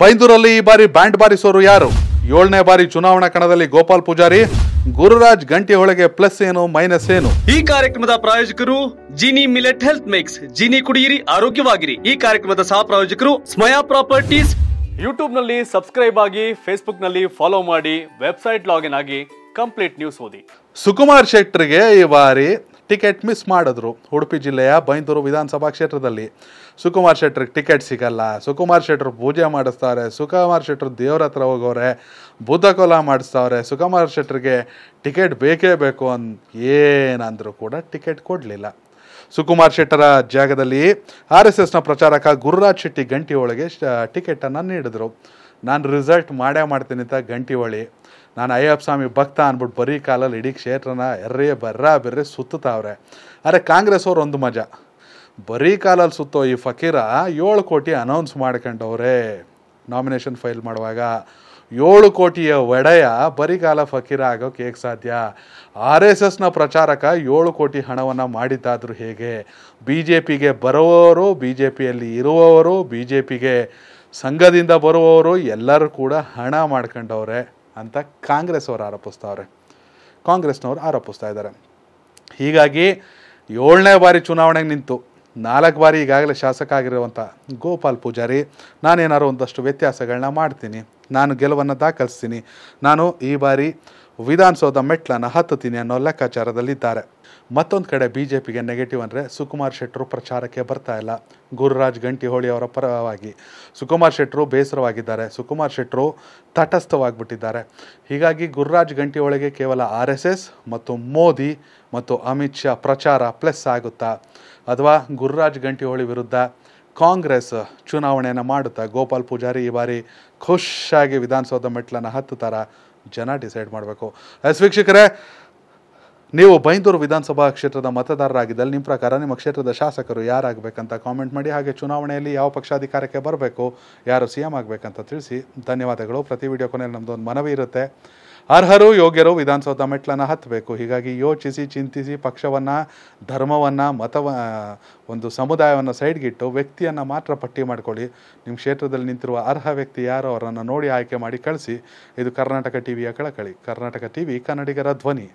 ಬೈಂದೂರಲ್ಲಿ ಈ ಬಾರಿ ಬ್ಯಾಂಡ್ ಬಾರಿಸೋರು ಯಾರು ಏಳನೇ ಬಾರಿ ಚುನಾವಣಾ ಕಣದಲ್ಲಿ ಗೋಪಾಲ್ ಪೂಜಾರಿ ಗುರುರಾಜ್ ಒಳಗೆ ಪ್ಲಸ್ ಏನು ಮೈನಸ್ ಏನು ಈ ಕಾರ್ಯಕ್ರಮದ ಪ್ರಾಯೋಜಕರು Jini millet health mix Jini ಕುಡಿಯಿರಿ ಆರೋಗ್ಯವಾಗಿರಿ ಈ ಕಾರ್ಯಕ್ರಮದ ಸಹ ಪ್ರಾಯೋಜಕರು ಸ್ಮಯಾ ಪ್ರಾಪರ್ಟೀಸ್ ಯೂಟ್ಯೂಬ್ ನಲ್ಲಿ ಸಬ್ಸ್ಕ್ರೈಬ್ ಆಗಿ ಫೇಸ್ಬುಕ್ ನಲ್ಲಿ ಫಾಲೋ ಮಾಡಿ ವೆಬ್ಸೈಟ್ ಲಾಗಿನ್ ಆಗಿ ಕಂಪ್ಲೀಟ್ ನ್ಯೂಸ್ ಓದಿ ಸುಕುಮಾರ್ ಶೆಟ್ಟರ್ಗೆ ಈ ಬಾರಿ ಟಿಕೆಟ್ ಮಿಸ್ ಮಾಡಿದ್ರು ಉಡುಪಿ ಜಿಲ್ಲೆಯ ಬೈಂದೂರು ವಿಧಾನಸಭಾ ಕ್ಷೇತ್ರದಲ್ಲಿ ಸುಕುಮಾರ್ ಶೆಟ್ಟರಿಗೆ ಟಿಕೆಟ್ ಸಿಗಲ್ಲ ಸುಕುಮಾರ್ ಶೆಟ್ಟರು ಪೂಜೆ ಮಾಡಿಸ್ತಾರೆ ಸುಕುಮಾರ್ ಶೆಟ್ಟರು ದೇವ್ರ ಹತ್ರ ಹೋಗೋರೆ ಬುದ್ಧಕೋಲ ಮಾಡಿಸ್ತಾವ್ರೆ ಸುಕುಮಾರ್ ಶೆಟ್ಟರಿಗೆ ಟಿಕೆಟ್ ಬೇಕೇ ಬೇಕು ಅಂತ ಏನಂದರೂ ಕೂಡ ಟಿಕೆಟ್ ಕೊಡಲಿಲ್ಲ ಸುಕುಮಾರ್ ಶೆಟ್ಟರ ಜಾಗದಲ್ಲಿ ಆರ್ ಎಸ್ ಎಸ್ನ ಪ್ರಚಾರಕ ಗುರುರಾಜ್ ಶೆಟ್ಟಿ ಗಂಟಿ ಒಳಗೆ ಟಿಕೆಟನ್ನು ನೀಡಿದರು ನಾನು ರಿಸಲ್ಟ್ ಮಾಡೇ ಮಾಡ್ತೀನಿ ಅಂತ ಗಂಟಿ ಹೊಳಿ ನಾನು ಅಯ್ಯಪ್ಪ ಸ್ವಾಮಿ ಭಕ್ತ ಅಂದ್ಬಿಟ್ಟು ಬರೀ ಕಾಲಲ್ಲಿ ಇಡೀ ಕ್ಷೇತ್ರನ ಎರ್ರೆ ಬರ್ರ ಬರ್ರಿ ಸುತ್ತಾವ್ರೆ ಅರೆ ಕಾಂಗ್ರೆಸ್ ಅವ್ರು ಒಂದು ಮಜಾ ಬರೀ ಕಾಲಲ್ಲಿ ಸುತ್ತೋ ಈ ಫಕೀರ ಏಳು ಕೋಟಿ ಅನೌನ್ಸ್ ಮಾಡ್ಕೊಂಡವ್ರೆ ನಾಮಿನೇಷನ್ ಫೈಲ್ ಮಾಡುವಾಗ ಏಳು ಕೋಟಿಯ ಒಡೆಯ ಕಾಲ ಫಕೀರ ಆಗೋಕೆ ಹೇಗೆ ಸಾಧ್ಯ ಆರ್ ಎಸ್ ಎಸ್ನ ಪ್ರಚಾರಕ ಏಳು ಕೋಟಿ ಹಣವನ್ನು ಮಾಡಿದ್ದಾದರೂ ಹೇಗೆ ಬಿ ಜೆ ಪಿಗೆ ಬರುವವರು ಬಿ ಜೆ ಪಿಯಲ್ಲಿ ಇರುವವರು ಬಿ ಜೆ ಪಿಗೆ ಸಂಘದಿಂದ ಬರುವವರು ಎಲ್ಲರೂ ಕೂಡ ಹಣ ಮಾಡ್ಕೊಂಡವ್ರೆ ಅಂತ ಕಾಂಗ್ರೆಸ್ ಅವರು ಆರೋಪಿಸ್ತಾವ್ರೆ ಕಾಂಗ್ರೆಸ್ನವ್ರು ಆರೋಪಿಸ್ತಾ ಇದ್ದಾರೆ ಹೀಗಾಗಿ ಏಳನೇ ಬಾರಿ ಚುನಾವಣೆಗೆ ನಿಂತು ನಾಲ್ಕು ಬಾರಿ ಈಗಾಗಲೇ ಶಾಸಕ ಆಗಿರುವಂಥ ಗೋಪಾಲ್ ಪೂಜಾರಿ ನಾನೇನಾರು ಒಂದಷ್ಟು ವ್ಯತ್ಯಾಸಗಳನ್ನ ಮಾಡ್ತೀನಿ ನಾನು ಗೆಲುವನ್ನು ದಾಖಲಿಸ್ತೀನಿ ನಾನು ಈ ಬಾರಿ ವಿಧಾನಸೌಧ ಮೆಟ್ಲನ್ನು ಹತ್ತುತ್ತೀನಿ ಅನ್ನೋ ಲೆಕ್ಕಾಚಾರದಲ್ಲಿದ್ದಾರೆ ಮತ್ತೊಂದು ಕಡೆ ಬಿ ಜೆ ಪಿಗೆ ನೆಗೆಟಿವ್ ಅಂದರೆ ಸುಕುಮಾರ್ ಶೆಟ್ಟರು ಪ್ರಚಾರಕ್ಕೆ ಬರ್ತಾ ಇಲ್ಲ ಗುರುರಾಜ್ ಗಂಟಿಹೊಳಿ ಅವರ ಪರವಾಗಿ ಸುಕುಮಾರ್ ಶೆಟ್ಟರು ಬೇಸರವಾಗಿದ್ದಾರೆ ಸುಕುಮಾರ್ ಶೆಟ್ಟರು ತಟಸ್ಥವಾಗಿಬಿಟ್ಟಿದ್ದಾರೆ ಹೀಗಾಗಿ ಗುರುರಾಜ್ ಗಂಟಿಹೊಳಿಗೆ ಕೇವಲ ಆರ್ ಎಸ್ ಎಸ್ ಮತ್ತು ಮೋದಿ ಮತ್ತು ಅಮಿತ್ ಶಾ ಪ್ರಚಾರ ಪ್ಲಸ್ ಆಗುತ್ತಾ ಅಥವಾ ಗುರುರಾಜ್ ಗಂಟಿಹೊಳಿ ವಿರುದ್ಧ ಕಾಂಗ್ರೆಸ್ ಚುನಾವಣೆಯನ್ನು ಮಾಡುತ್ತಾ ಗೋಪಾಲ್ ಪೂಜಾರಿ ಈ ಬಾರಿ ಖುಷಾಗಿ ವಿಧಾನಸೌಧ ಮೆಟ್ಲನ್ನು ಹತ್ತುತ್ತಾರ ಜನ ಡಿಸೈಡ್ ಮಾಡಬೇಕು ಎಸ್ ವೀಕ್ಷಕರೇ ನೀವು ಬೈಂದೂರು ವಿಧಾನಸಭಾ ಕ್ಷೇತ್ರದ ಮತದಾರರಾಗಿದ್ದಲ್ಲಿ ನಿಮ್ಮ ಪ್ರಕಾರ ನಿಮ್ಮ ಕ್ಷೇತ್ರದ ಶಾಸಕರು ಯಾರಾಗಬೇಕಂತ ಕಾಮೆಂಟ್ ಮಾಡಿ ಹಾಗೆ ಚುನಾವಣೆಯಲ್ಲಿ ಯಾವ ಪಕ್ಷಾಧಿಕಾರಕ್ಕೆ ಬರಬೇಕು ಯಾರು ಸಿ ಎಂ ಆಗಬೇಕಂತ ತಿಳಿಸಿ ಧನ್ಯವಾದಗಳು ಪ್ರತಿ ವಿಡಿಯೋ ಕೊನೆಯಲ್ಲಿ ನಮ್ಮದೊಂದು ಮನವಿ ಇರುತ್ತೆ ಅರ್ಹರು ಯೋಗ್ಯರು ವಿಧಾನಸೌಧ ಮೆಟ್ಲನ್ನು ಹತ್ತಬೇಕು ಹೀಗಾಗಿ ಯೋಚಿಸಿ ಚಿಂತಿಸಿ ಪಕ್ಷವನ್ನು ಧರ್ಮವನ್ನು ಮತವ ಒಂದು ಸಮುದಾಯವನ್ನು ಸೈಡ್ಗಿಟ್ಟು ವ್ಯಕ್ತಿಯನ್ನು ಮಾತ್ರ ಪಟ್ಟಿ ಮಾಡ್ಕೊಳ್ಳಿ ನಿಮ್ಮ ಕ್ಷೇತ್ರದಲ್ಲಿ ನಿಂತಿರುವ ಅರ್ಹ ವ್ಯಕ್ತಿ ಯಾರೋ ಅವರನ್ನು ನೋಡಿ ಆಯ್ಕೆ ಮಾಡಿ ಕಳಿಸಿ ಇದು ಕರ್ನಾಟಕ ಟಿ ವಿಯ ಕಳಕಳಿ ಕರ್ನಾಟಕ ಟಿ ವಿ ಕನ್ನಡಿಗರ ಧ್ವನಿ